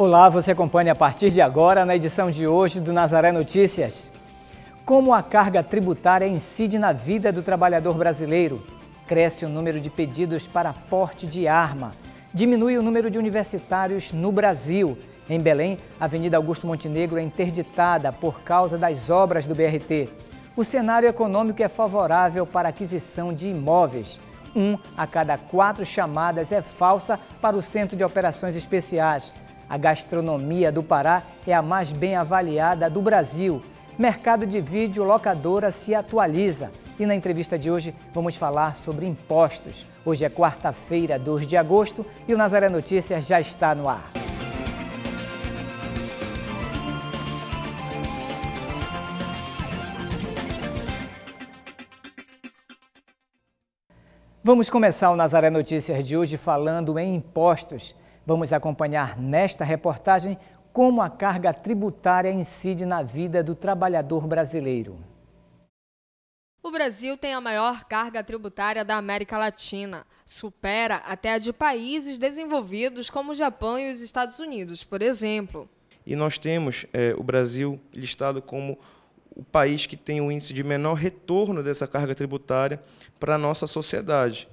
Olá, você acompanha a partir de agora na edição de hoje do Nazaré Notícias. Como a carga tributária incide na vida do trabalhador brasileiro? Cresce o número de pedidos para porte de arma. Diminui o número de universitários no Brasil. Em Belém, a Avenida Augusto Montenegro é interditada por causa das obras do BRT. O cenário econômico é favorável para a aquisição de imóveis. Um a cada quatro chamadas é falsa para o Centro de Operações Especiais. A gastronomia do Pará é a mais bem avaliada do Brasil. Mercado de vídeo locadora se atualiza. E na entrevista de hoje vamos falar sobre impostos. Hoje é quarta-feira, 2 de agosto, e o Nazaré Notícias já está no ar. Vamos começar o Nazaré Notícias de hoje falando em impostos. Vamos acompanhar nesta reportagem como a carga tributária incide na vida do trabalhador brasileiro. O Brasil tem a maior carga tributária da América Latina, supera até a de países desenvolvidos como o Japão e os Estados Unidos, por exemplo. E nós temos é, o Brasil listado como o país que tem o índice de menor retorno dessa carga tributária para a nossa sociedade.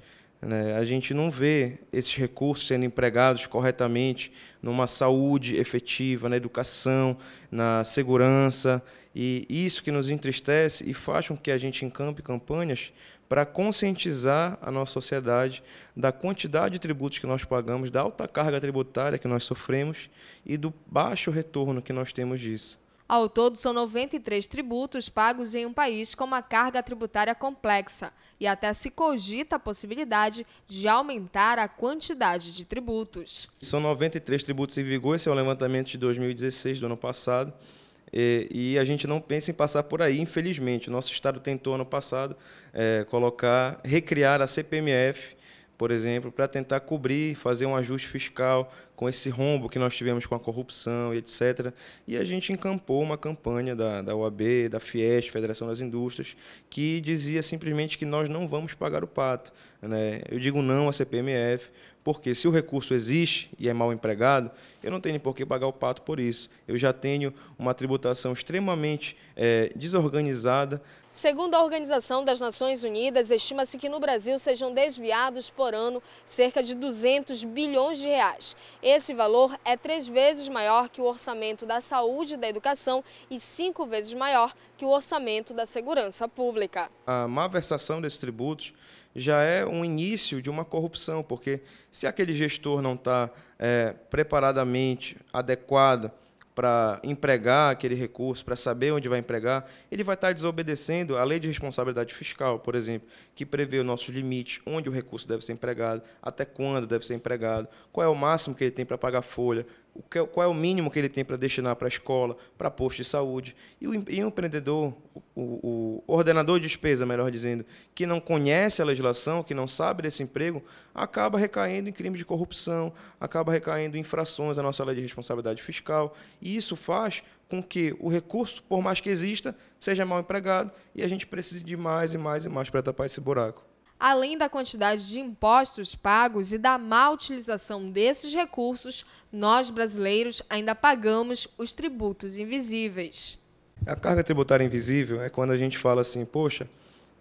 Né? A gente não vê esses recursos sendo empregados corretamente numa saúde efetiva, na educação, na segurança. E isso que nos entristece e faz com que a gente encampe campanhas para conscientizar a nossa sociedade da quantidade de tributos que nós pagamos, da alta carga tributária que nós sofremos e do baixo retorno que nós temos disso. Ao todo, são 93 tributos pagos em um país com uma carga tributária complexa e até se cogita a possibilidade de aumentar a quantidade de tributos. São 93 tributos em vigor, esse é o levantamento de 2016, do ano passado, e, a gente não pensa em passar por aí, infelizmente. O nosso Estado tentou, ano passado, eh, colocar, recriar a CPMF, por exemplo, para tentar cobrir, fazer um ajuste fiscal com esse rombo que nós tivemos com a corrupção e etc. E a gente encampou uma campanha da, da OAB, da FIES, Federação das Indústrias, que dizia simplesmente que nós não vamos pagar o pato. Né? Eu digo não à CPMF, porque se o recurso existe e é mal empregado, eu não tenho por que pagar o pato por isso. Eu já tenho uma tributação extremamente é, desorganizada, Segundo a Organização das Nações Unidas, estima-se que no Brasil sejam desviados por ano cerca de 200 bilhões de reais. Esse valor é três vezes maior que o orçamento da saúde e da educação e cinco vezes maior que o orçamento da segurança pública. A malversação desses tributos já é um início de uma corrupção, porque se aquele gestor não está é, eh, preparadamente adequado para empregar aquele recurso, para saber onde vai empregar, ele vai estar tá desobedecendo a lei de responsabilidade fiscal, por exemplo, que prevê os nossos limites, onde o recurso deve ser empregado, até quando deve ser empregado, qual é o máximo que ele tem para pagar folha, é, qual é o mínimo que ele tem para destinar para a escola, para posto de saúde. E o, e o empreendedor, o, o, ordenador de despesa, melhor dizendo, que não conhece a legislação, que não sabe desse emprego, acaba recaindo em crime de corrupção, acaba recaindo em infrações à nossa lei de responsabilidade fiscal. E isso faz com que o recurso, por mais que exista, seja mal empregado e a gente precise de mais e mais e mais para tapar esse buraco além da quantidade de impostos pagos e da má utilização desses recursos, nós brasileiros ainda pagamos os tributos invisíveis. A carga tributária invisível é quando a gente fala assim, poxa,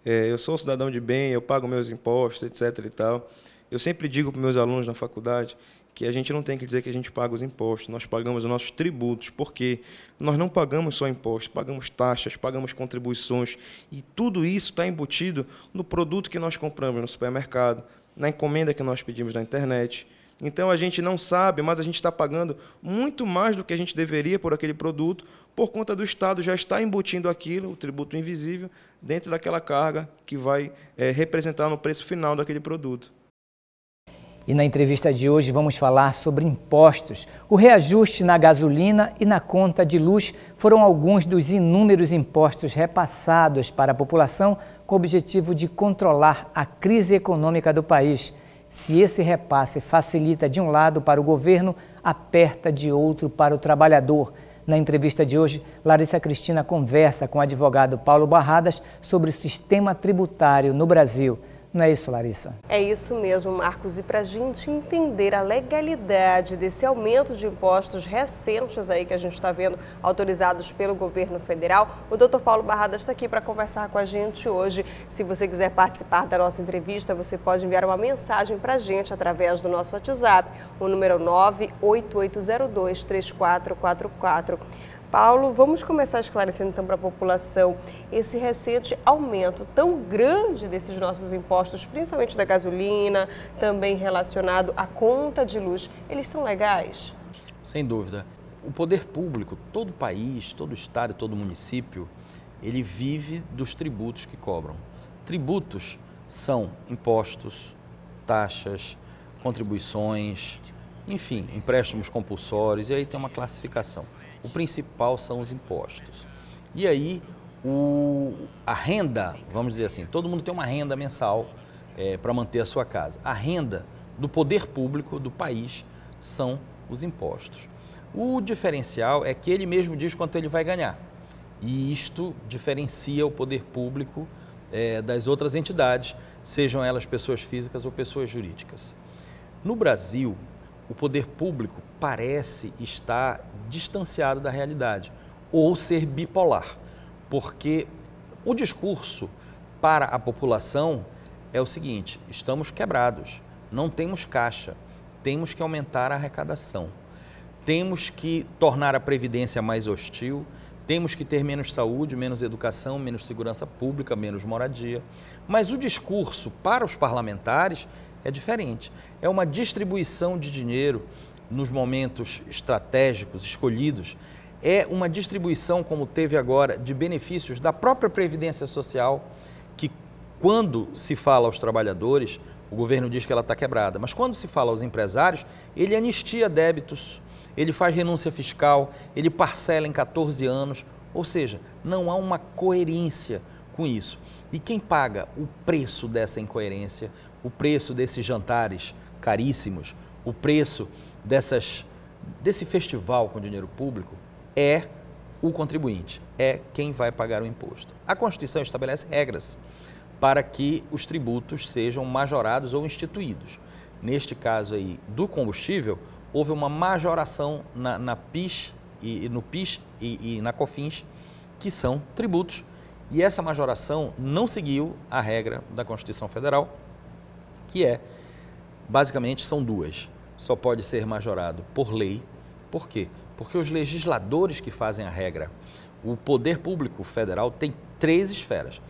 é, eu sou cidadão de bem, eu pago meus impostos, etc. E tal. Eu sempre digo para meus alunos na faculdade que a gente não tem que dizer que a gente paga os impostos, nós pagamos os nossos tributos, porque nós não pagamos só impostos, pagamos taxas, pagamos contribuições, e tudo isso está embutido no produto que nós compramos no supermercado, na encomenda que nós pedimos na internet. Então a gente não sabe, mas a gente está pagando muito mais do que a gente deveria por aquele produto, por conta do Estado já estar embutindo aquilo, o tributo invisível, dentro daquela carga que vai é, representar no preço final daquele produto. E na entrevista de hoje vamos falar sobre impostos. O reajuste na gasolina e na conta de luz foram alguns dos inúmeros impostos repassados para a população com o objetivo de controlar a crise econômica do país. Se esse repasse facilita de um lado para o governo, aperta de outro para o trabalhador. Na entrevista de hoje, Larissa Cristina conversa com o advogado Paulo Barradas sobre o sistema tributário no Brasil. Não é isso, Larissa? É isso mesmo, Marcos. E para a gente entender a legalidade desse aumento de impostos recentes aí que a gente está vendo autorizados pelo governo federal, o Dr. Paulo Barradas está aqui para conversar com a gente hoje. Se você quiser participar da nossa entrevista, você pode enviar uma mensagem para a gente através do nosso WhatsApp. O número 98802 3444. Paulo. Vamos começar esclarecendo então para a população esse recente aumento tão grande desses nossos impostos, principalmente da gasolina, também relacionado à conta de luz. Eles são legais? Sem dúvida. O poder público, todo país, todo estado, todo município, ele vive dos tributos que cobram. Tributos são impostos, taxas, contribuições, enfim, empréstimos compulsórios, e aí tem uma classificação o principal são os impostos. E aí, o, a renda, vamos dizer assim, todo mundo tem uma renda mensal é, para manter a sua casa. A renda do poder público do país são os impostos. O diferencial é que ele mesmo diz quanto ele vai ganhar. E isto diferencia o poder público é, das outras entidades, sejam elas pessoas físicas ou pessoas jurídicas. No Brasil, o poder público parece estar distanciado da realidade ou ser bipolar, porque o discurso para a população é o seguinte: estamos quebrados, não temos caixa, temos que aumentar a arrecadação, temos que tornar a previdência mais hostil, temos que ter menos saúde, menos educação, menos segurança pública, menos moradia. Mas o discurso para os parlamentares é diferente. É uma distribuição de dinheiro nos momentos estratégicos escolhidos é uma distribuição, como teve agora, de benefícios da própria Previdência Social, que quando se fala aos trabalhadores, o governo diz que ela está quebrada, mas quando se fala aos empresários, ele anistia débitos, ele faz renúncia fiscal, ele parcela em 14 anos, ou seja, não há uma coerência com isso. E quem paga o preço dessa incoerência, o preço desses jantares caríssimos, o preço dessas, desse festival com dinheiro público é o contribuinte, é quem vai pagar o imposto. A Constituição estabelece regras para que os tributos sejam majorados ou instituídos. Neste caso aí do combustível, houve uma majoração na, na PIS e no PIS e, e na COFINS, que são tributos, e essa majoração não seguiu a regra da Constituição Federal, que é basicamente são duas só pode ser majorado por lei. Por quê? Porque os legisladores que fazem a regra, o poder público federal tem três esferas.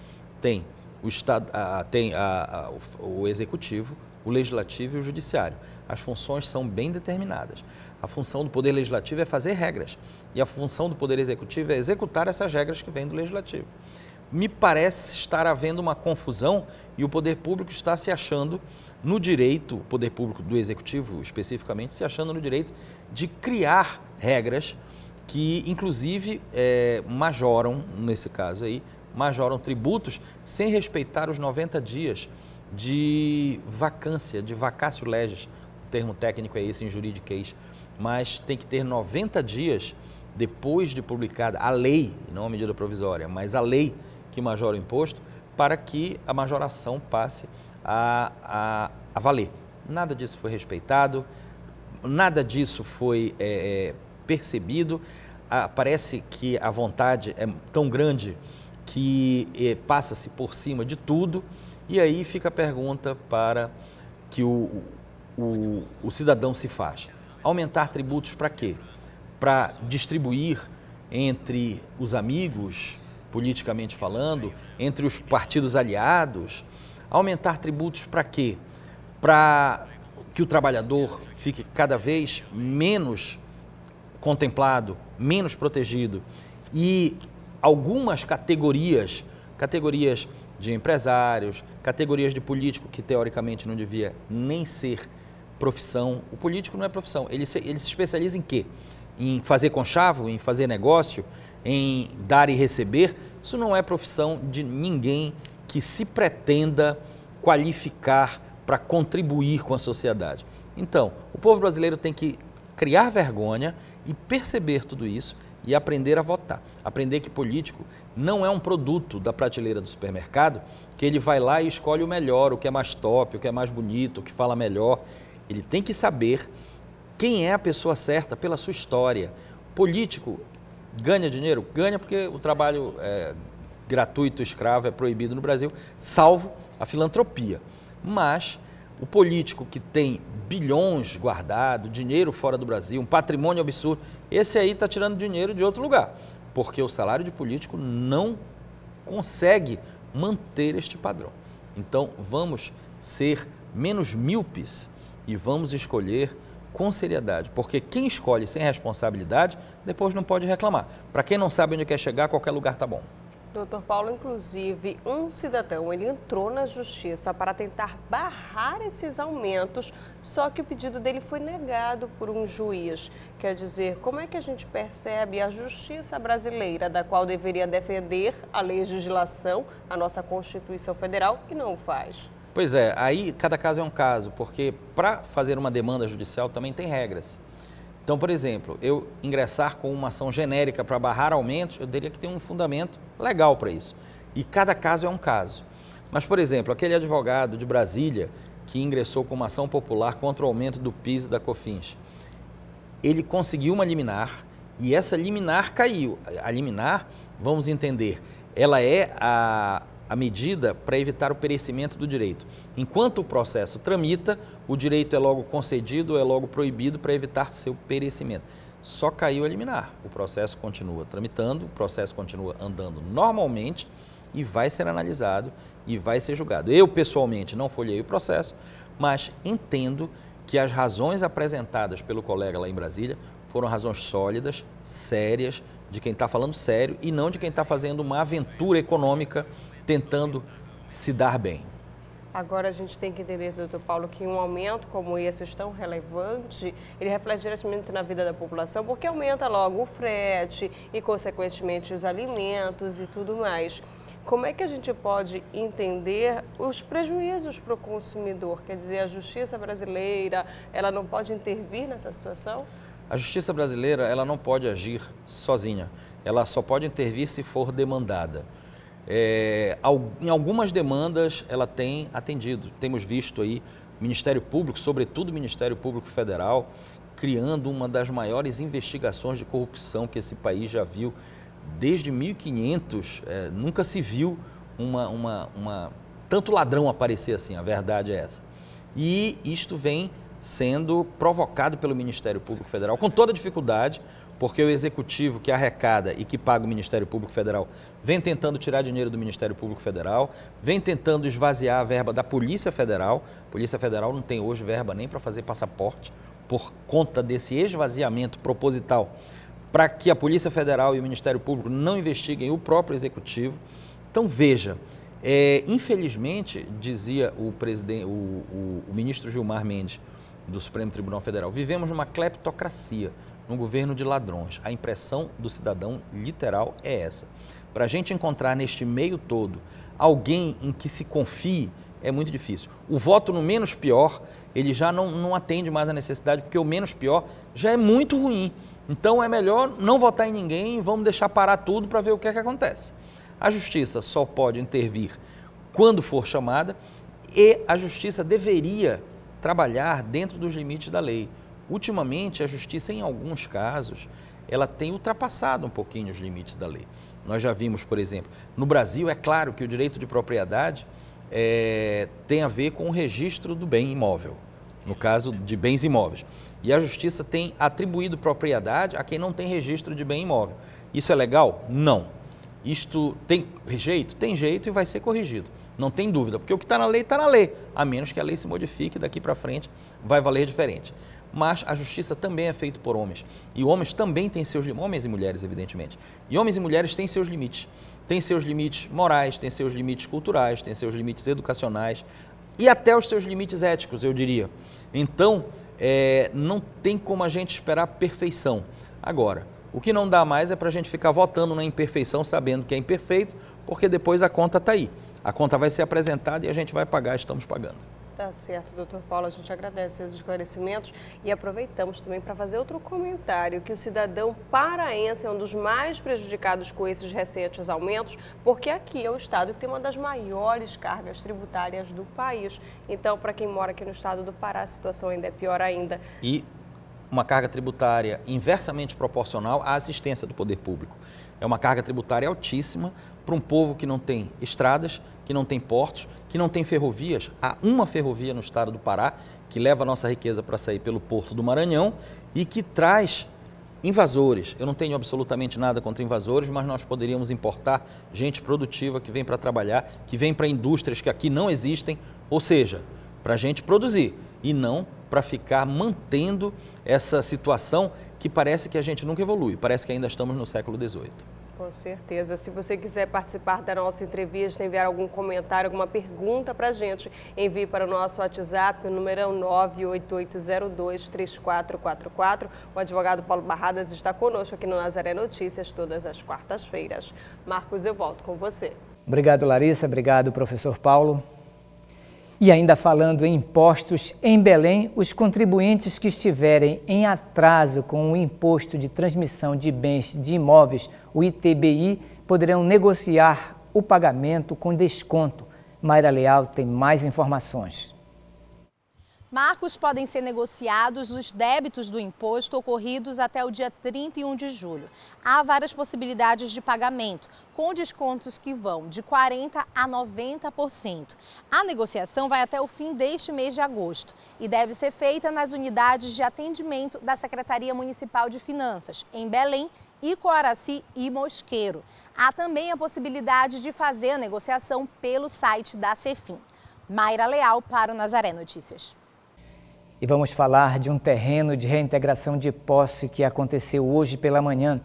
Tem o, estado, a, tem a, a, o executivo, o legislativo e o judiciário. As funções são bem determinadas. A função do poder legislativo é fazer regras e a função do poder executivo é executar essas regras que vêm do legislativo. Me parece estar havendo uma confusão e o poder público está se achando no direito, o poder público do executivo especificamente, se achando no direito de criar regras que, inclusive, é, majoram, nesse caso aí, majoram tributos sem respeitar os 90 dias de vacância, de vacácio legis. O termo técnico é esse em juridiquês. Mas tem que ter 90 dias depois de publicada a lei, não a medida provisória, mas a lei que majora o imposto, para que a majoração passe a, a, a valer. Nada disso foi respeitado, nada disso foi é, é, percebido. Ah, parece que a vontade é tão grande que é, passa-se por cima de tudo. E aí fica a pergunta para que o, o, o cidadão se faz: aumentar tributos para quê? Para distribuir entre os amigos, politicamente falando, entre os partidos aliados, Aumentar tributos para quê? Para que o trabalhador fique cada vez menos contemplado, menos protegido. E algumas categorias, categorias de empresários, categorias de político que teoricamente não devia nem ser profissão. O político não é profissão, ele se, ele se especializa em quê? Em fazer conchavo, em fazer negócio, em dar e receber. Isso não é profissão de ninguém que se pretenda qualificar para contribuir com a sociedade. Então, o povo brasileiro tem que criar vergonha e perceber tudo isso e aprender a votar. Aprender que político não é um produto da prateleira do supermercado, que ele vai lá e escolhe o melhor, o que é mais top, o que é mais bonito, o que fala melhor. Ele tem que saber quem é a pessoa certa pela sua história. Político ganha dinheiro? Ganha porque o trabalho é, gratuito escravo é proibido no Brasil, salvo a filantropia. Mas o político que tem bilhões guardado, dinheiro fora do Brasil, um patrimônio absurdo, esse aí está tirando dinheiro de outro lugar, porque o salário de político não consegue manter este padrão. Então vamos ser menos míopes e vamos escolher com seriedade, porque quem escolhe sem responsabilidade depois não pode reclamar. Para quem não sabe onde quer chegar, qualquer lugar está bom. Doutor Paulo, inclusive, um cidadão, ele entrou na justiça para tentar barrar esses aumentos, só que o pedido dele foi negado por um juiz. Quer dizer, como é que a gente percebe a justiça brasileira, da qual deveria defender a legislação, a nossa Constituição Federal, que não faz? Pois é, aí cada caso é um caso, porque para fazer uma demanda judicial também tem regras. Então, por exemplo, eu ingressar com uma ação genérica para barrar aumentos, eu teria que ter um fundamento legal para isso. E cada caso é um caso. Mas, por exemplo, aquele advogado de Brasília que ingressou com uma ação popular contra o aumento do PIS e da COFINS, ele conseguiu uma liminar e essa liminar caiu. A liminar, vamos entender, ela é a a medida para evitar o perecimento do direito. Enquanto o processo tramita, o direito é logo concedido, é logo proibido para evitar seu perecimento. Só caiu a liminar. O processo continua tramitando, o processo continua andando normalmente e vai ser analisado e vai ser julgado. Eu, pessoalmente, não folhei o processo, mas entendo que as razões apresentadas pelo colega lá em Brasília foram razões sólidas, sérias, de quem está falando sério e não de quem está fazendo uma aventura econômica tentando se dar bem. Agora a gente tem que entender, doutor Paulo, que um aumento como esse é tão relevante, ele reflete diretamente na vida da população, porque aumenta logo o frete e, consequentemente, os alimentos e tudo mais. Como é que a gente pode entender os prejuízos para o consumidor? Quer dizer, a justiça brasileira, ela não pode intervir nessa situação? A justiça brasileira, ela não pode agir sozinha. Ela só pode intervir se for demandada. É, em algumas demandas ela tem atendido. Temos visto aí Ministério Público, sobretudo Ministério Público Federal, criando uma das maiores investigações de corrupção que esse país já viu desde 1500. É, nunca se viu uma, uma, uma, tanto ladrão aparecer assim, a verdade é essa. E isto vem sendo provocado pelo Ministério Público Federal com toda dificuldade, porque o executivo que arrecada e que paga o Ministério Público Federal vem tentando tirar dinheiro do Ministério Público Federal, vem tentando esvaziar a verba da Polícia Federal. A Polícia Federal não tem hoje verba nem para fazer passaporte por conta desse esvaziamento proposital para que a Polícia Federal e o Ministério Público não investiguem o próprio executivo. Então veja, é, infelizmente dizia o, presidente, o, o, o ministro Gilmar Mendes do Supremo Tribunal Federal, vivemos numa cleptocracia um governo de ladrões. A impressão do cidadão literal é essa. Para a gente encontrar neste meio todo alguém em que se confie, é muito difícil. O voto no menos pior, ele já não, não atende mais à necessidade, porque o menos pior já é muito ruim. Então é melhor não votar em ninguém, vamos deixar parar tudo para ver o que é que acontece. A justiça só pode intervir quando for chamada e a justiça deveria trabalhar dentro dos limites da lei. Ultimamente, a justiça, em alguns casos, ela tem ultrapassado um pouquinho os limites da lei. Nós já vimos, por exemplo, no Brasil, é claro que o direito de propriedade é, tem a ver com o registro do bem imóvel, no caso de bens imóveis. E a justiça tem atribuído propriedade a quem não tem registro de bem imóvel. Isso é legal? Não. Isto tem jeito? Tem jeito e vai ser corrigido. Não tem dúvida, porque o que está na lei está na lei, a menos que a lei se modifique daqui para frente, vai valer diferente mas a justiça também é feita por homens. E homens também têm seus homens e mulheres, evidentemente. E homens e mulheres têm seus limites. Têm seus limites morais, têm seus limites culturais, têm seus limites educacionais e até os seus limites éticos, eu diria. Então, é, não tem como a gente esperar perfeição. Agora, o que não dá mais é para a gente ficar votando na imperfeição, sabendo que é imperfeito, porque depois a conta está aí. A conta vai ser apresentada e a gente vai pagar, estamos pagando. Tá certo, doutor Paulo, a gente agradece os esclarecimentos e aproveitamos também para fazer outro comentário, que o cidadão paraense é um dos mais prejudicados com esses recentes aumentos, porque aqui é o estado que tem uma das maiores cargas tributárias do país. Então, para quem mora aqui no estado do Pará, a situação ainda é pior ainda. E uma carga tributária inversamente proporcional à assistência do poder público. É uma carga tributária altíssima para um povo que não tem estradas, que não tem portos, que não tem ferrovias. Há uma ferrovia no estado do Pará que leva a nossa riqueza para sair pelo porto do Maranhão e que traz invasores. Eu não tenho absolutamente nada contra invasores, mas nós poderíamos importar gente produtiva que vem para trabalhar, que vem para indústrias que aqui não existem, ou seja, para a gente produzir e não para ficar mantendo essa situação que parece que a gente nunca evolui, parece que ainda estamos no século XVIII. Com certeza. Se você quiser participar da nossa entrevista, enviar algum comentário, alguma pergunta para a gente, envie para o nosso WhatsApp, o número é 988023444. O advogado Paulo Barradas está conosco aqui no Nazaré Notícias todas as quartas-feiras. Marcos, eu volto com você. Obrigado, Larissa. Obrigado, professor Paulo. E ainda falando em impostos, em Belém, os contribuintes que estiverem em atraso com o Imposto de Transmissão de Bens de Imóveis, o ITBI, poderão negociar o pagamento com desconto. Mayra Leal tem mais informações. Marcos podem ser negociados os débitos do imposto ocorridos até o dia 31 de julho. Há várias possibilidades de pagamento, com descontos que vão de 40% a 90%. A negociação vai até o fim deste mês de agosto e deve ser feita nas unidades de atendimento da Secretaria Municipal de Finanças, em Belém Icoaraci e Mosqueiro. Há também a possibilidade de fazer a negociação pelo site da Cefim. Mayra Leal para o Nazaré Notícias e vamos falar de um terreno de reintegração de posse que aconteceu hoje pela manhã.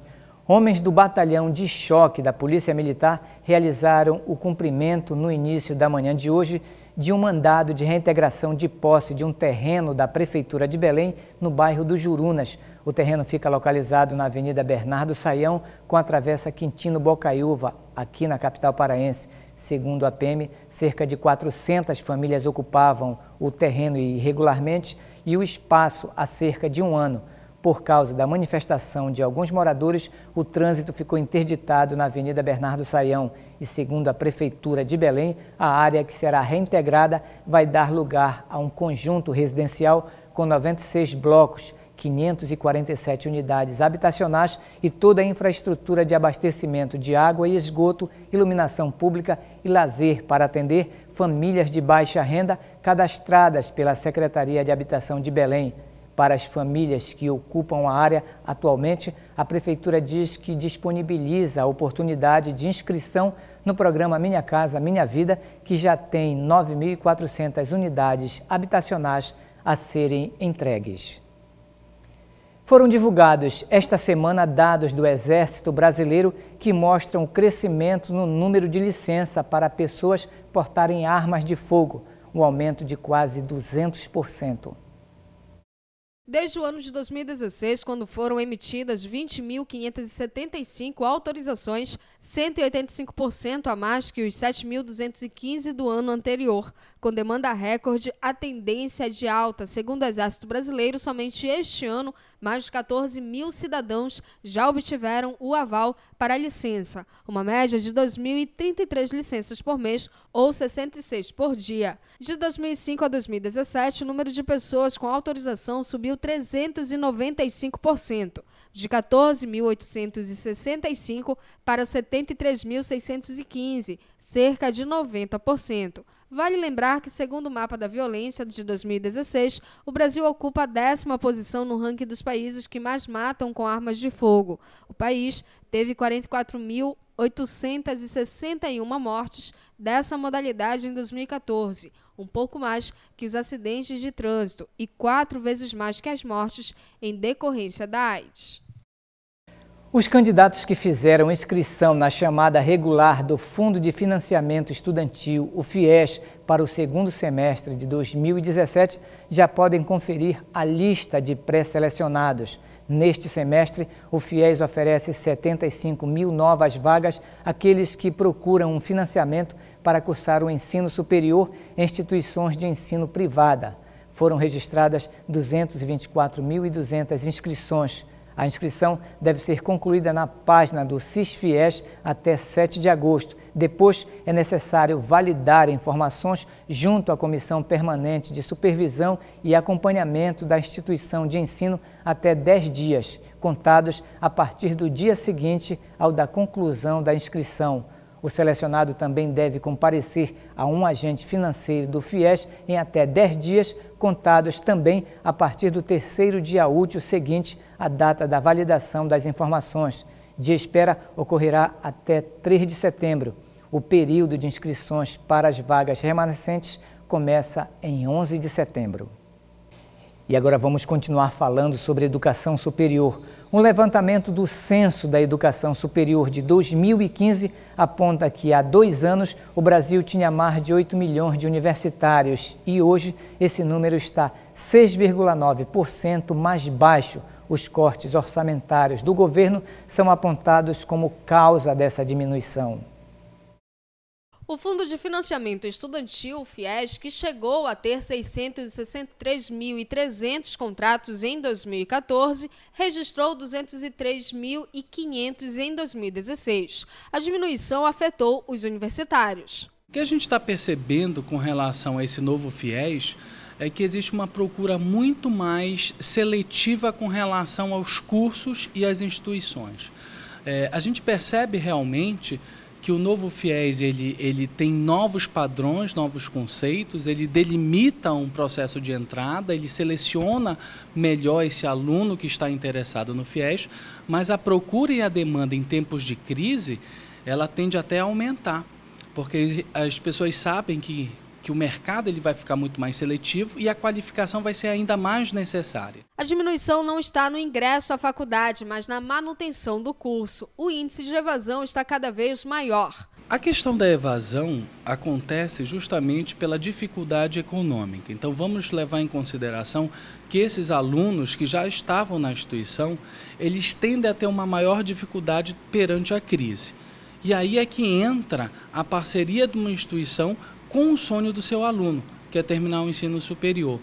Homens do batalhão de choque da Polícia Militar realizaram o cumprimento no início da manhã de hoje de um mandado de reintegração de posse de um terreno da Prefeitura de Belém, no bairro do Jurunas. O terreno fica localizado na Avenida Bernardo Saião, com a Travessa Quintino Bocaiúva, aqui na capital paraense. Segundo a PM, cerca de 400 famílias ocupavam o terreno irregularmente e o espaço há cerca de um ano. Por causa da manifestação de alguns moradores, o trânsito ficou interditado na Avenida Bernardo Saião e, segundo a Prefeitura de Belém, a área que será reintegrada vai dar lugar a um conjunto residencial com 96 blocos 547 unidades habitacionais e toda a infraestrutura de abastecimento de água e esgoto, iluminação pública e lazer para atender famílias de baixa renda cadastradas pela Secretaria de Habitação de Belém. Para as famílias que ocupam a área atualmente, a Prefeitura diz que disponibiliza a oportunidade de inscrição no programa Minha Casa Minha Vida, que já tem 9.400 unidades habitacionais a serem entregues. Foram divulgados esta semana dados do Exército Brasileiro que mostram o crescimento no número de licença para pessoas portarem armas de fogo, um aumento de quase 200%. Desde o ano de 2016, quando foram emitidas 20.575 autorizações, 185% a mais que os 7.215 do ano anterior. Com demanda recorde, a tendência é de alta. Segundo o Exército Brasileiro, somente este ano mais de 14 mil cidadãos já obtiveram o aval para a licença, uma média de 2.033 licenças por mês ou 66 por dia. De 2005 a 2017, o número de pessoas com autorização subiu 395%, de 14.865 para 73.615, cerca de 90%. Vale lembrar que, segundo o mapa da violência de 2016, o Brasil ocupa a décima posição no ranking dos países que mais matam com armas de fogo. O país teve 44.861 mortes dessa modalidade em 2014, um pouco mais que os acidentes de trânsito e quatro vezes mais que as mortes em decorrência da AIDS. Os candidatos que fizeram inscrição na chamada regular do Fundo de Financiamento Estudantil, o FIES, para o segundo semestre de 2017 já podem conferir a lista de pré-selecionados. Neste semestre, o FIES oferece 75 mil novas vagas àqueles que procuram um financiamento para cursar o ensino superior em instituições de ensino privada. Foram registradas 224.200 inscrições. A inscrição deve ser concluída na página do CISFIES até 7 de agosto. Depois, é necessário validar informações junto à Comissão Permanente de Supervisão e Acompanhamento da Instituição de Ensino até 10 dias, contados a partir do dia seguinte ao da conclusão da inscrição. O selecionado também deve comparecer a um agente financeiro do FIES em até 10 dias contados também a partir do terceiro dia útil seguinte à data da validação das informações. Dia espera ocorrerá até 3 de setembro. O período de inscrições para as vagas remanescentes começa em 11 de setembro. E agora vamos continuar falando sobre educação superior. Um levantamento do Censo da Educação Superior de 2015 aponta que há dois anos o Brasil tinha mais de 8 milhões de universitários e hoje esse número está 6,9% mais baixo. Os cortes orçamentários do governo são apontados como causa dessa diminuição. O Fundo de Financiamento Estudantil, FIES, que chegou a ter 663.300 contratos em 2014, registrou 203.500 em 2016. A diminuição afetou os universitários. O que a gente está percebendo com relação a esse novo FIES é que existe uma procura muito mais seletiva com relação aos cursos e às instituições. É, a gente percebe realmente que o novo FIES ele, ele tem novos padrões, novos conceitos, ele delimita um processo de entrada, ele seleciona melhor esse aluno que está interessado no FIES, mas a procura e a demanda em tempos de crise, ela tende até a aumentar, porque as pessoas sabem que que o mercado ele vai ficar muito mais seletivo e a qualificação vai ser ainda mais necessária. A diminuição não está no ingresso à faculdade, mas na manutenção do curso. O índice de evasão está cada vez maior. A questão da evasão acontece justamente pela dificuldade econômica. Então vamos levar em consideração que esses alunos que já estavam na instituição, eles tendem a ter uma maior dificuldade perante a crise. E aí é que entra a parceria de uma instituição com o sonho do seu aluno, que é terminar o ensino superior.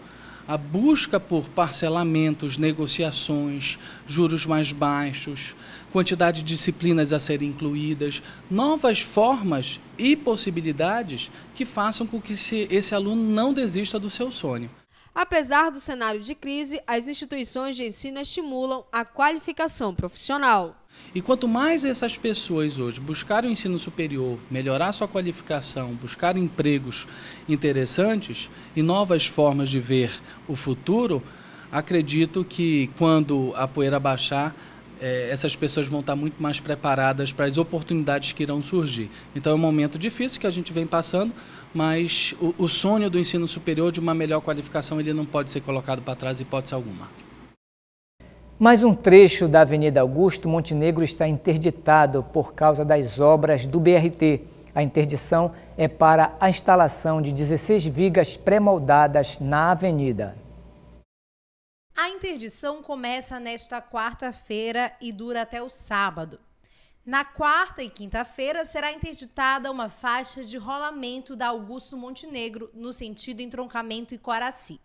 A busca por parcelamentos, negociações, juros mais baixos, quantidade de disciplinas a serem incluídas, novas formas e possibilidades que façam com que esse aluno não desista do seu sonho. Apesar do cenário de crise, as instituições de ensino estimulam a qualificação profissional. E quanto mais essas pessoas hoje buscarem o ensino superior, melhorar sua qualificação, buscar empregos interessantes e novas formas de ver o futuro, acredito que quando a poeira baixar, é, essas pessoas vão estar muito mais preparadas para as oportunidades que irão surgir. Então é um momento difícil que a gente vem passando, mas o, o sonho do ensino superior de uma melhor qualificação ele não pode ser colocado para trás, hipótese alguma. Mais um trecho da Avenida Augusto Montenegro está interditado por causa das obras do BRT. A interdição é para a instalação de 16 vigas pré-moldadas na avenida. A interdição começa nesta quarta-feira e dura até o sábado. Na quarta e quinta-feira será interditada uma faixa de rolamento da Augusto Montenegro no sentido entroncamento e Coraci.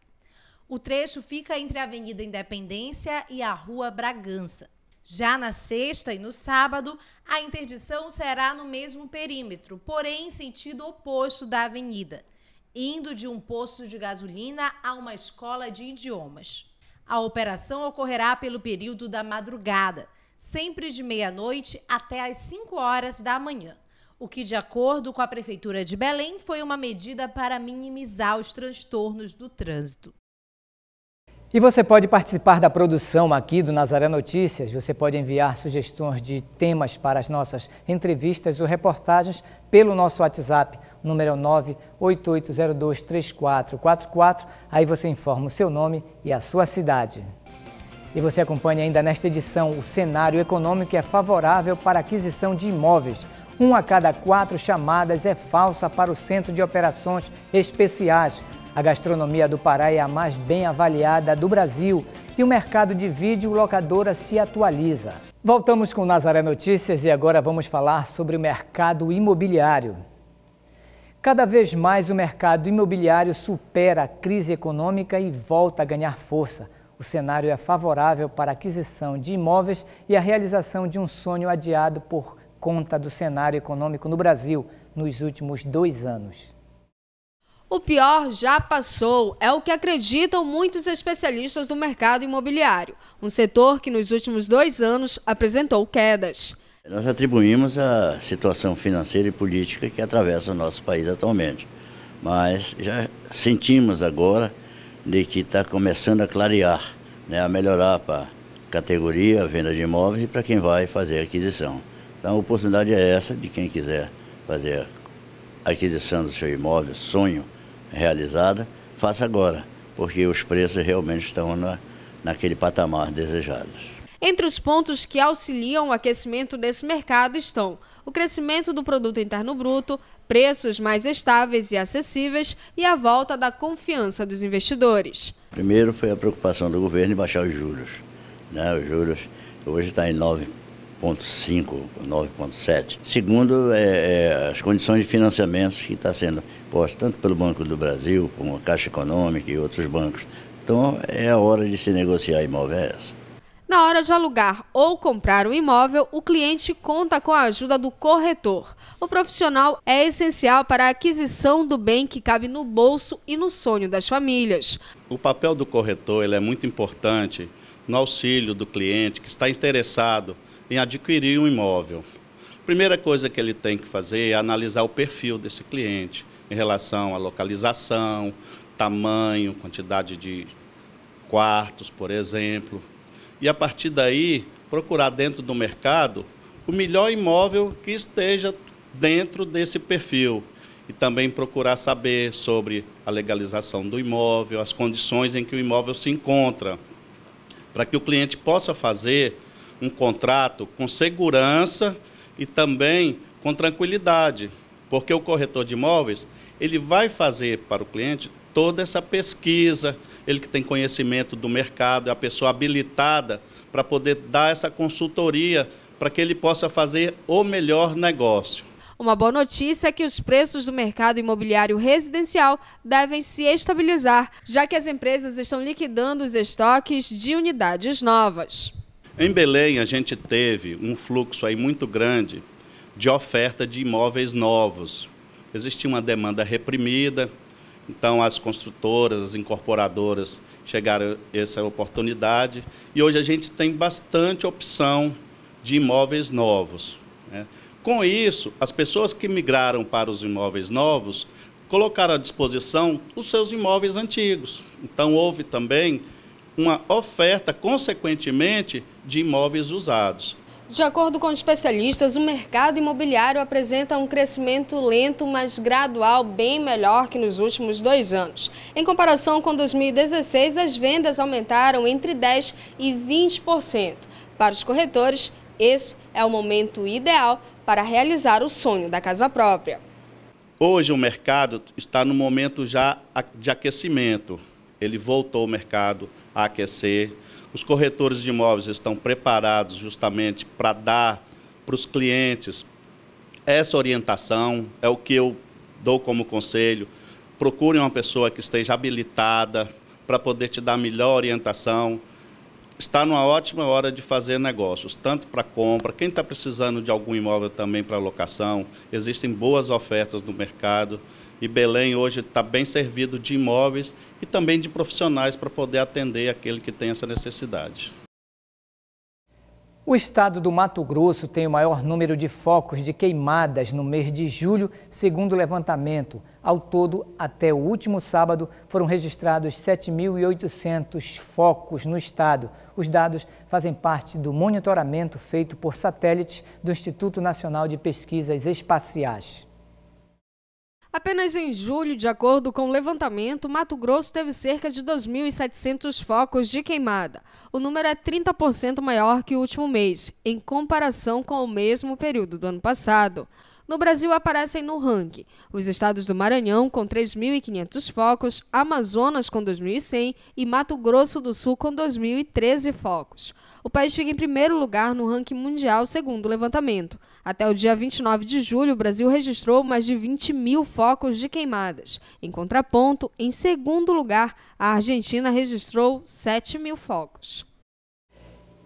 O trecho fica entre a Avenida Independência e a Rua Bragança. Já na sexta e no sábado, a interdição será no mesmo perímetro, porém em sentido oposto da avenida, indo de um posto de gasolina a uma escola de idiomas. A operação ocorrerá pelo período da madrugada, sempre de meia-noite até às 5 horas da manhã, o que, de acordo com a Prefeitura de Belém, foi uma medida para minimizar os transtornos do trânsito. E você pode participar da produção aqui do Nazaré Notícias. Você pode enviar sugestões de temas para as nossas entrevistas ou reportagens pelo nosso WhatsApp, número 988023444. Aí você informa o seu nome e a sua cidade. E você acompanha ainda nesta edição o cenário econômico é favorável para aquisição de imóveis. Um a cada quatro chamadas é falsa para o Centro de Operações Especiais a gastronomia do Pará é a mais bem avaliada do Brasil e o mercado de vídeo locadora se atualiza. Voltamos com Nazaré Notícias e agora vamos falar sobre o mercado imobiliário. Cada vez mais o mercado imobiliário supera a crise econômica e volta a ganhar força. O cenário é favorável para a aquisição de imóveis e a realização de um sonho adiado por conta do cenário econômico no Brasil nos últimos dois anos. O pior já passou, é o que acreditam muitos especialistas do mercado imobiliário, um setor que nos últimos dois anos apresentou quedas. Nós atribuímos a situação financeira e política que atravessa o nosso país atualmente, mas já sentimos agora de que está começando a clarear, né, a melhorar para a categoria, a venda de imóveis e para quem vai fazer a aquisição. Então a oportunidade é essa de quem quiser fazer a aquisição do seu imóvel, sonho, realizada, faça agora, porque os preços realmente estão na, naquele patamar desejados. Entre os pontos que auxiliam o aquecimento desse mercado estão o crescimento do produto interno bruto, preços mais estáveis e acessíveis e a volta da confiança dos investidores. Primeiro foi a preocupação do governo em baixar os juros. Né? Os juros hoje está em 9,5, 9,7. Segundo, é, é, as condições de financiamento que está sendo aporte, tanto pelo Banco do Brasil, como a Caixa Econômica e outros bancos. Então, é a hora de se negociar imóvel é essa. Na hora de alugar ou comprar o imóvel, o cliente conta com a ajuda do corretor. O profissional é essencial para a aquisição do bem que cabe no bolso e no sonho das famílias. O papel do corretor ele é muito importante no auxílio do cliente que está interessado em adquirir um imóvel. A primeira coisa que ele tem que fazer é analisar o perfil desse cliente, em relação à localização, tamanho, quantidade de quartos, por exemplo. E a partir daí, procurar dentro do mercado o melhor imóvel que esteja dentro desse perfil. E também procurar saber sobre a legalização do imóvel, as condições em que o imóvel se encontra, para que o cliente possa fazer um contrato com segurança e também com tranquilidade, porque o corretor de imóveis ele vai fazer para o cliente toda essa pesquisa, ele que tem conhecimento do mercado, é a pessoa habilitada para poder dar essa consultoria para que ele possa fazer o melhor negócio. Uma boa notícia é que os preços do mercado imobiliário residencial devem se estabilizar, já que as empresas estão liquidando os estoques de unidades novas. Em Belém, a gente teve um fluxo aí muito grande de oferta de imóveis novos, existia uma demanda reprimida, então as construtoras, as incorporadoras chegaram a essa oportunidade e hoje a gente tem bastante opção de imóveis novos. Né? Com isso, as pessoas que migraram para os imóveis novos colocaram à disposição os seus imóveis antigos. Então houve também uma oferta, consequentemente, de imóveis usados. De acordo com especialistas, o mercado imobiliário apresenta um crescimento lento, mas gradual, bem melhor que nos últimos dois anos. Em comparação com 2016, as vendas aumentaram entre 10% e 20%. Para os corretores, esse é o momento ideal para realizar o sonho da casa própria. Hoje o mercado está no momento já de aquecimento. Ele voltou o mercado a aquecer, os corretores de imóveis estão preparados justamente para dar para os clientes essa orientação, é o que eu dou como conselho. Procure uma pessoa que esteja habilitada para poder te dar a melhor orientação. Está numa ótima hora de fazer negócios, tanto para compra, quem está precisando de algum imóvel também para locação, existem boas ofertas no mercado. E Belém hoje está bem servido de imóveis e também de profissionais para poder atender aquele que tem essa necessidade. O estado do Mato Grosso tem o maior número de focos de queimadas no mês de julho, segundo o levantamento. Ao todo, até o último sábado, foram registrados 7.800 focos no estado. Os dados fazem parte do monitoramento feito por satélites do Instituto Nacional de Pesquisas Espaciais. Apenas em julho, de acordo com o levantamento, Mato Grosso teve cerca de 2.700 focos de queimada. O número é 30% maior que o último mês, em comparação com o mesmo período do ano passado no Brasil aparecem no ranking os estados do Maranhão, com 3.500 focos, Amazonas, com 2.100 e Mato Grosso do Sul, com 2.013 focos. O país fica em primeiro lugar no ranking mundial, segundo o levantamento. Até o dia 29 de julho, o Brasil registrou mais de 20 mil focos de queimadas. Em contraponto, em segundo lugar, a Argentina registrou 7 mil focos.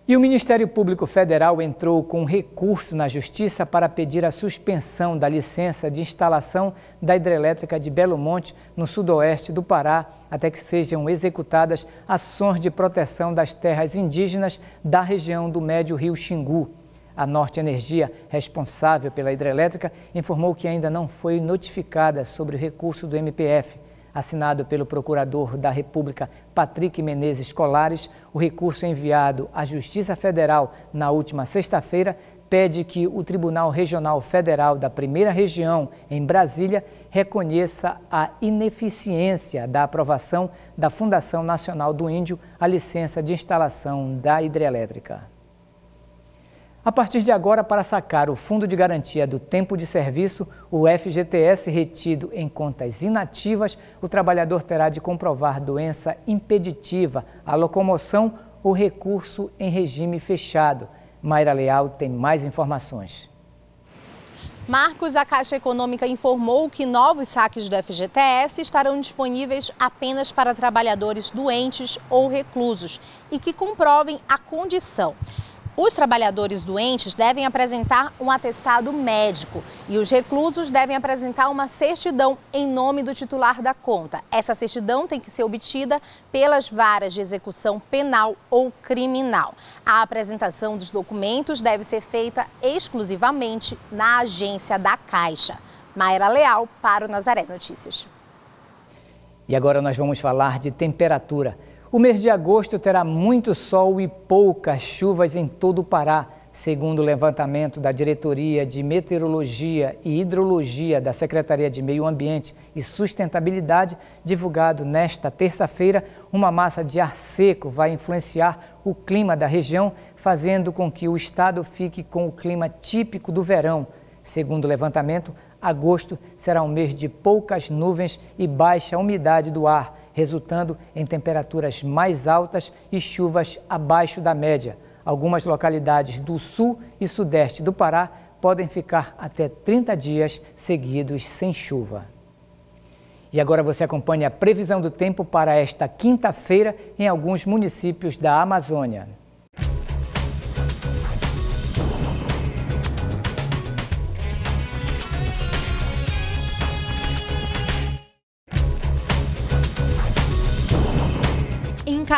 E o Ministério Público Federal entrou com recurso na Justiça para pedir a suspensão da licença de instalação da hidrelétrica de Belo Monte, no sudoeste do Pará, até que sejam executadas ações de proteção das terras indígenas da região do Médio Rio Xingu. A Norte Energia, responsável pela hidrelétrica, informou que ainda não foi notificada sobre o recurso do MPF assinado pelo Procurador da República Patrick Menezes Colares, o recurso enviado à Justiça Federal na última sexta-feira pede que o Tribunal Regional Federal da Primeira Região, em Brasília, reconheça a ineficiência da aprovação da Fundação Nacional do Índio a licença de instalação da hidrelétrica. A partir de agora, para sacar o Fundo de Garantia do Tempo de Serviço, o FGTS retido em contas inativas, o trabalhador terá de comprovar doença impeditiva à locomoção ou recurso em regime fechado. Mayra Leal tem mais informações. Marcos, a Caixa Econômica informou que novos saques do FGTS estarão disponíveis apenas para trabalhadores doentes ou reclusos e que comprovem a condição. Os trabalhadores doentes devem apresentar um atestado médico e os reclusos devem apresentar uma certidão em nome do titular da conta. Essa certidão tem que ser obtida pelas varas de execução penal ou criminal. A apresentação dos documentos deve ser feita exclusivamente na agência da Caixa. Maera Leal para o Nazaré Notícias. E agora nós vamos falar de temperatura. O mês de agosto terá muito sol e poucas chuvas em todo o Pará, segundo o levantamento da Diretoria de Meteorologia e Hidrologia da Secretaria de Meio Ambiente e Sustentabilidade, divulgado nesta terça-feira. Uma massa de ar seco vai influenciar o clima da região, fazendo com que o estado fique com o clima típico do verão. Segundo o levantamento, agosto será um mês de poucas nuvens e baixa umidade do ar resultando em temperaturas mais altas e chuvas abaixo da média. Algumas localidades do sul e sudeste do Pará podem ficar até 30 dias seguidos sem chuva. E agora você acompanha a previsão do tempo para esta quinta-feira em alguns municípios da Amazônia.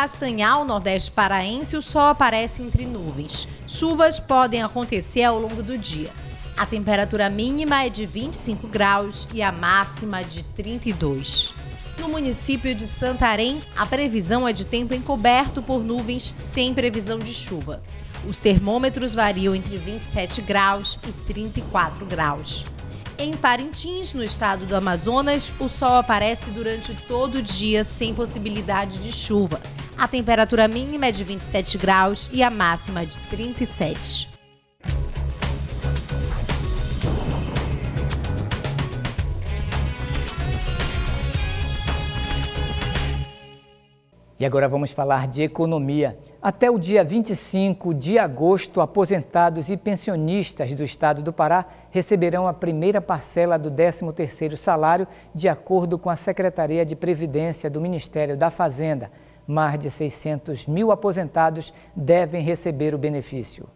castanhal nordeste paraense, o sol aparece entre nuvens. Chuvas podem acontecer ao longo do dia. A temperatura mínima é de 25 graus e a máxima de 32. No município de Santarém, a previsão é de tempo encoberto por nuvens sem previsão de chuva. Os termômetros variam entre 27 graus e 34 graus. Em Parintins, no estado do Amazonas, o sol aparece durante todo o dia sem possibilidade de chuva. A temperatura mínima é de 27 graus e a máxima de 37. E agora vamos falar de economia. Até o dia 25 de agosto, aposentados e pensionistas do estado do Pará receberão a primeira parcela do 13º salário, de acordo com a Secretaria de Previdência do Ministério da Fazenda. Mais de 600 mil aposentados devem receber o benefício.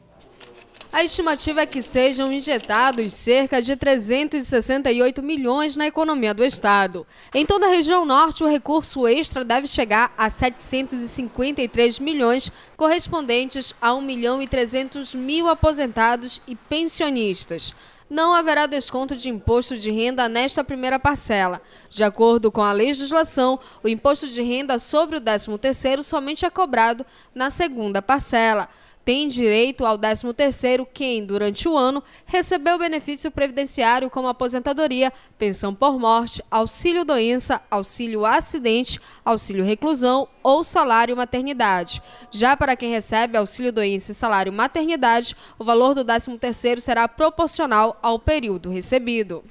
A estimativa é que sejam injetados cerca de 368 milhões na economia do Estado. Em toda a região norte, o recurso extra deve chegar a 753 milhões, correspondentes a 1 milhão e 300 mil aposentados e pensionistas não haverá desconto de imposto de renda nesta primeira parcela. De acordo com a legislação, o imposto de renda sobre o 13º somente é cobrado na segunda parcela tem direito ao 13º quem, durante o ano, recebeu benefício previdenciário como aposentadoria, pensão por morte, auxílio doença, auxílio acidente, auxílio reclusão ou salário maternidade. Já para quem recebe auxílio doença e salário maternidade, o valor do 13º será proporcional ao período recebido.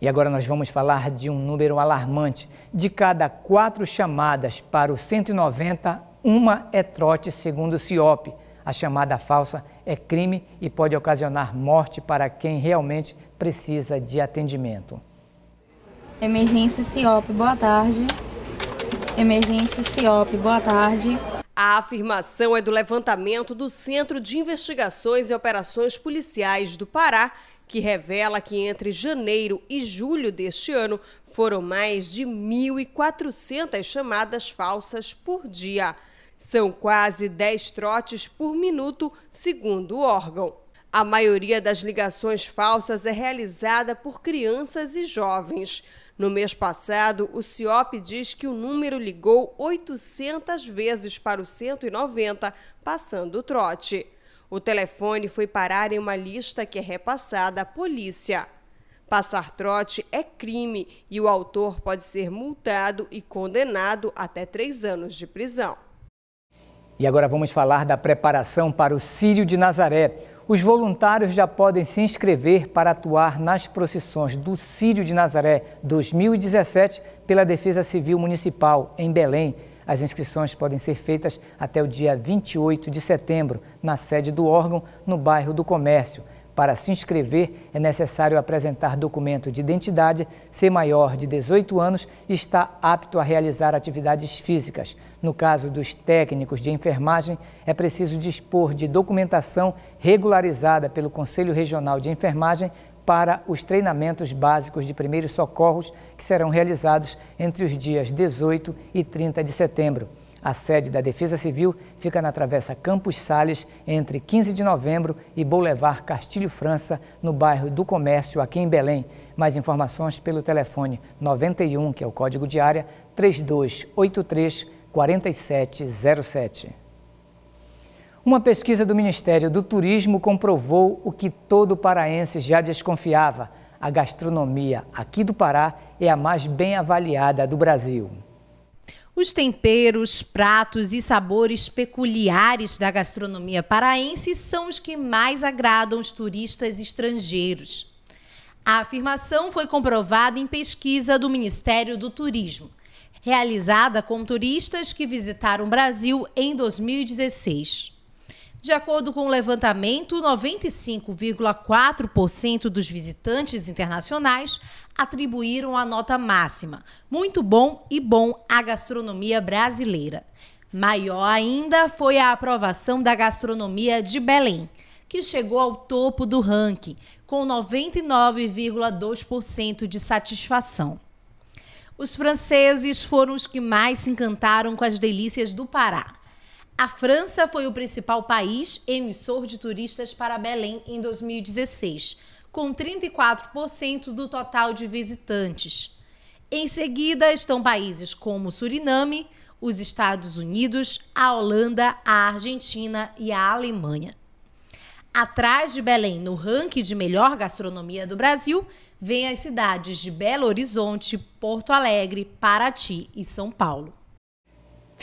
E agora nós vamos falar de um número alarmante. De cada quatro chamadas para o 190, uma é trote, segundo Ciop A chamada falsa é crime e pode ocasionar morte para quem realmente precisa de atendimento. Emergência Ciop boa tarde. Emergência Ciop boa tarde. A afirmação é do levantamento do Centro de Investigações e Operações Policiais do Pará, que revela que entre janeiro e julho deste ano foram mais de 1.400 chamadas falsas por dia. São quase 10 trotes por minuto, segundo o órgão. A maioria das ligações falsas é realizada por crianças e jovens. No mês passado, o CIOP diz que o número ligou 800 vezes para o 190, passando o trote. O telefone foi parar em uma lista que é repassada à polícia. Passar trote é crime e o autor pode ser multado e condenado até três anos de prisão. E agora vamos falar da preparação para o Sírio de Nazaré. Os voluntários já podem se inscrever para atuar nas procissões do Sírio de Nazaré 2017 pela Defesa Civil Municipal, em Belém. As inscrições podem ser feitas até o dia 28 de setembro, na sede do órgão, no bairro do Comércio. Para se inscrever, é necessário apresentar documento de identidade, ser maior de 18 anos e estar apto a realizar atividades físicas. No caso dos técnicos de enfermagem, é preciso dispor de documentação regularizada pelo Conselho Regional de Enfermagem para os treinamentos básicos de primeiros socorros que serão realizados entre os dias 18 e 30 de setembro. A sede da Defesa Civil fica na Travessa Campos Sales, entre 15 de novembro e Boulevard Castilho França, no bairro do Comércio, aqui em Belém. Mais informações pelo telefone 91, que é o código de área, 3283 4707. Uma pesquisa do Ministério do Turismo comprovou o que todo paraense já desconfiava: a gastronomia aqui do Pará é a mais bem avaliada do Brasil. Os temperos, pratos e sabores peculiares da gastronomia paraense são os que mais agradam os turistas estrangeiros. A afirmação foi comprovada em pesquisa do Ministério do Turismo, realizada com turistas que visitaram o Brasil em 2016. De acordo com o levantamento, 95,4% dos visitantes internacionais atribuíram a nota máxima, muito bom e bom, à gastronomia brasileira. Maior ainda foi a aprovação da gastronomia de Belém, que chegou ao topo do ranking, com 99,2% de satisfação. Os franceses foram os que mais se encantaram com as delícias do Pará. A França foi o principal país emissor de turistas para Belém em 2016, com 34% do total de visitantes. Em seguida estão países como Suriname, os Estados Unidos, a Holanda, a Argentina e a Alemanha. Atrás de Belém, no ranking de melhor gastronomia do Brasil, vêm as cidades de Belo Horizonte, Porto Alegre, Paraty e São Paulo.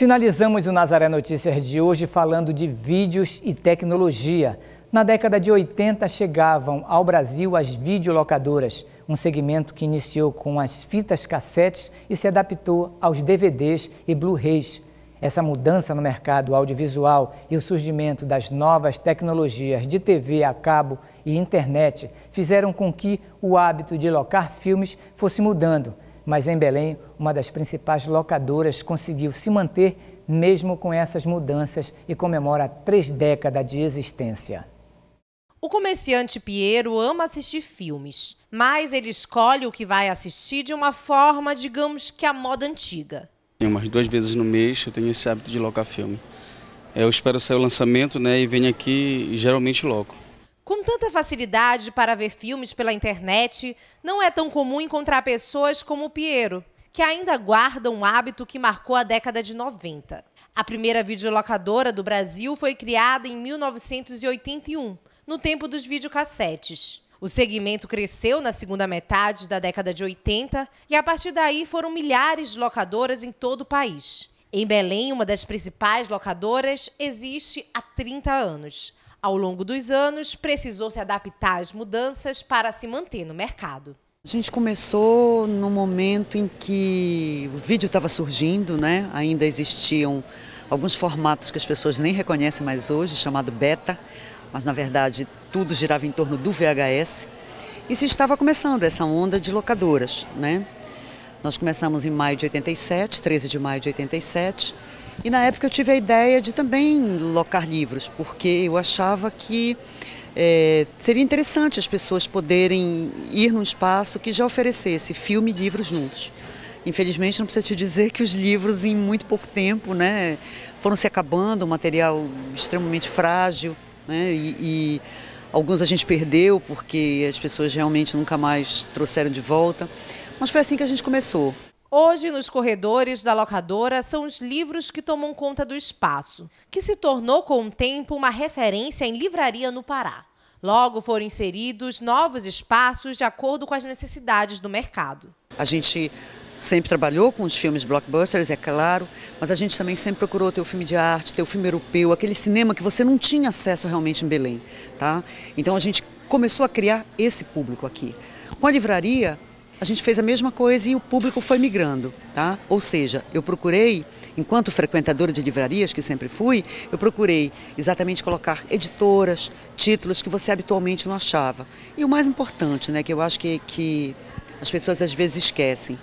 Finalizamos o Nazaré Notícias de hoje falando de vídeos e tecnologia. Na década de 80 chegavam ao Brasil as videolocadoras, um segmento que iniciou com as fitas cassetes e se adaptou aos DVDs e Blu-rays. Essa mudança no mercado audiovisual e o surgimento das novas tecnologias de TV a cabo e internet fizeram com que o hábito de locar filmes fosse mudando mas em Belém, uma das principais locadoras conseguiu se manter mesmo com essas mudanças e comemora três décadas de existência. O comerciante Piero ama assistir filmes, mas ele escolhe o que vai assistir de uma forma, digamos que a moda antiga. Tem umas duas vezes no mês eu tenho esse hábito de locar filme. Eu espero sair o lançamento né, e venho aqui geralmente logo. Com tanta facilidade para ver filmes pela internet, não é tão comum encontrar pessoas como o Piero, que ainda guarda um hábito que marcou a década de 90. A primeira videolocadora do Brasil foi criada em 1981, no tempo dos videocassetes. O segmento cresceu na segunda metade da década de 80 e a partir daí foram milhares de locadoras em todo o país. Em Belém, uma das principais locadoras existe há 30 anos. Ao longo dos anos, precisou se adaptar às mudanças para se manter no mercado. A gente começou no momento em que o vídeo estava surgindo, né? Ainda existiam alguns formatos que as pessoas nem reconhecem mais hoje, chamado beta, mas na verdade tudo girava em torno do VHS. E se estava começando essa onda de locadoras, né? Nós começamos em maio de 87, 13 de maio de 87. E na época eu tive a ideia de também locar livros, porque eu achava que é, seria interessante as pessoas poderem ir num espaço que já oferecesse filme e livros juntos. Infelizmente, não preciso te dizer que os livros, em muito pouco tempo, né, foram se acabando, um material extremamente frágil, né, e, e alguns a gente perdeu porque as pessoas realmente nunca mais trouxeram de volta. Mas foi assim que a gente começou. Hoje, nos corredores da locadora, são os livros que tomam conta do espaço, que se tornou com o tempo uma referência em livraria no Pará. Logo foram inseridos novos espaços de acordo com as necessidades do mercado. A gente sempre trabalhou com os filmes blockbusters, é claro, mas a gente também sempre procurou ter o filme de arte, ter o filme europeu, aquele cinema que você não tinha acesso realmente em Belém. Tá? Então a gente começou a criar esse público aqui. Com a livraria, a gente fez a mesma coisa e o público foi migrando, tá? Ou seja, eu procurei, enquanto frequentadora de livrarias que sempre fui, eu procurei exatamente colocar editoras, títulos que você habitualmente não achava. E o mais importante, né, que eu acho que, que as pessoas às vezes esquecem,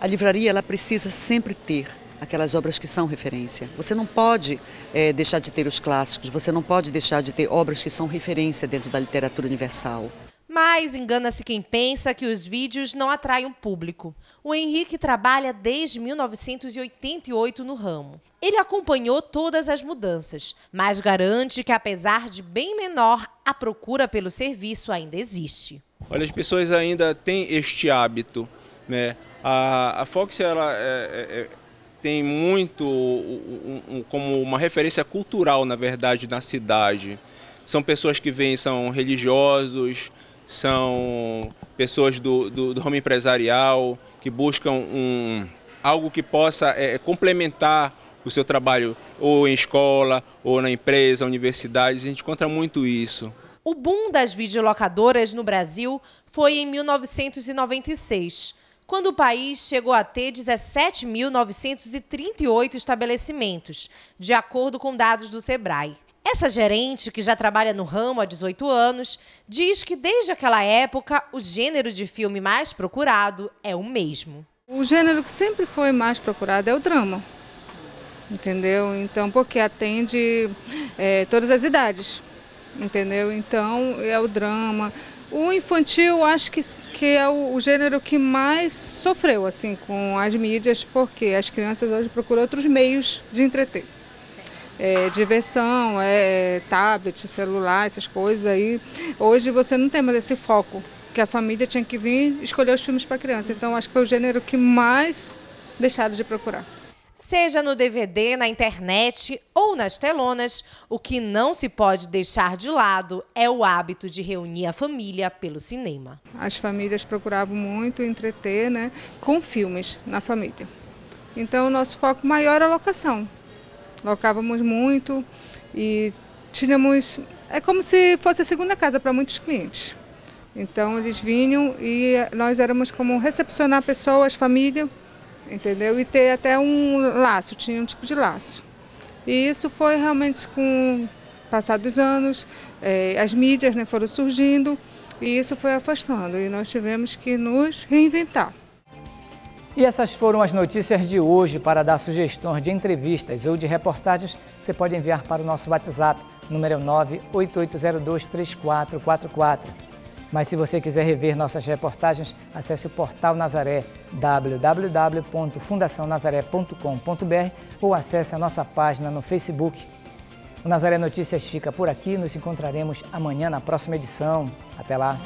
a livraria ela precisa sempre ter aquelas obras que são referência. Você não pode é, deixar de ter os clássicos, você não pode deixar de ter obras que são referência dentro da literatura universal. Mas engana-se quem pensa que os vídeos não atraem o público. O Henrique trabalha desde 1988 no ramo. Ele acompanhou todas as mudanças, mas garante que, apesar de bem menor, a procura pelo serviço ainda existe. Olha, as pessoas ainda têm este hábito. Né? A, a Fox ela, é, é, é tem muito um, um, como uma referência cultural, na verdade, na cidade. São pessoas que vêm, são religiosos, são pessoas do, do, do ramo empresarial que buscam um, algo que possa é, complementar o seu trabalho ou em escola, ou na empresa, universidades, a gente encontra muito isso. O boom das videolocadoras no Brasil foi em 1996, quando o país chegou a ter 17.938 estabelecimentos, de acordo com dados do Sebrae. Essa gerente, que já trabalha no ramo há 18 anos, diz que desde aquela época o gênero de filme mais procurado é o mesmo. O gênero que sempre foi mais procurado é o drama, entendeu? Então, porque atende é, todas as idades, entendeu? Então, é o drama. O infantil, acho que, que é o, o gênero que mais sofreu assim com as mídias, porque as crianças hoje procuram outros meios de entreter é, diversão, é, tablet, celular, essas coisas aí. Hoje você não tem mais esse foco, que a família tinha que vir escolher os filmes para criança. Então acho que foi o gênero que mais deixaram de procurar. Seja no DVD, na internet ou nas telonas, o que não se pode deixar de lado é o hábito de reunir a família pelo cinema. As famílias procuravam muito entreter né, com filmes na família. Então, o nosso foco maior é a locação. Locávamos muito e tínhamos. É como se fosse a segunda casa para muitos clientes. Então eles vinham e nós éramos como recepcionar pessoas, família, entendeu? E ter até um laço, tinha um tipo de laço. E isso foi realmente com o passar dos anos, eh, as mídias né, foram surgindo e isso foi afastando e nós tivemos que nos reinventar. E essas foram as notícias de hoje. Para dar sugestões de entrevistas ou de reportagens, você pode enviar para o nosso WhatsApp, número 988023444. Mas se você quiser rever nossas reportagens, acesse o portal Nazaré, www.fundacionazaré.com.br ou acesse a nossa página no Facebook. O Nazaré Notícias fica por aqui. Nos encontraremos amanhã na próxima edição. Até lá!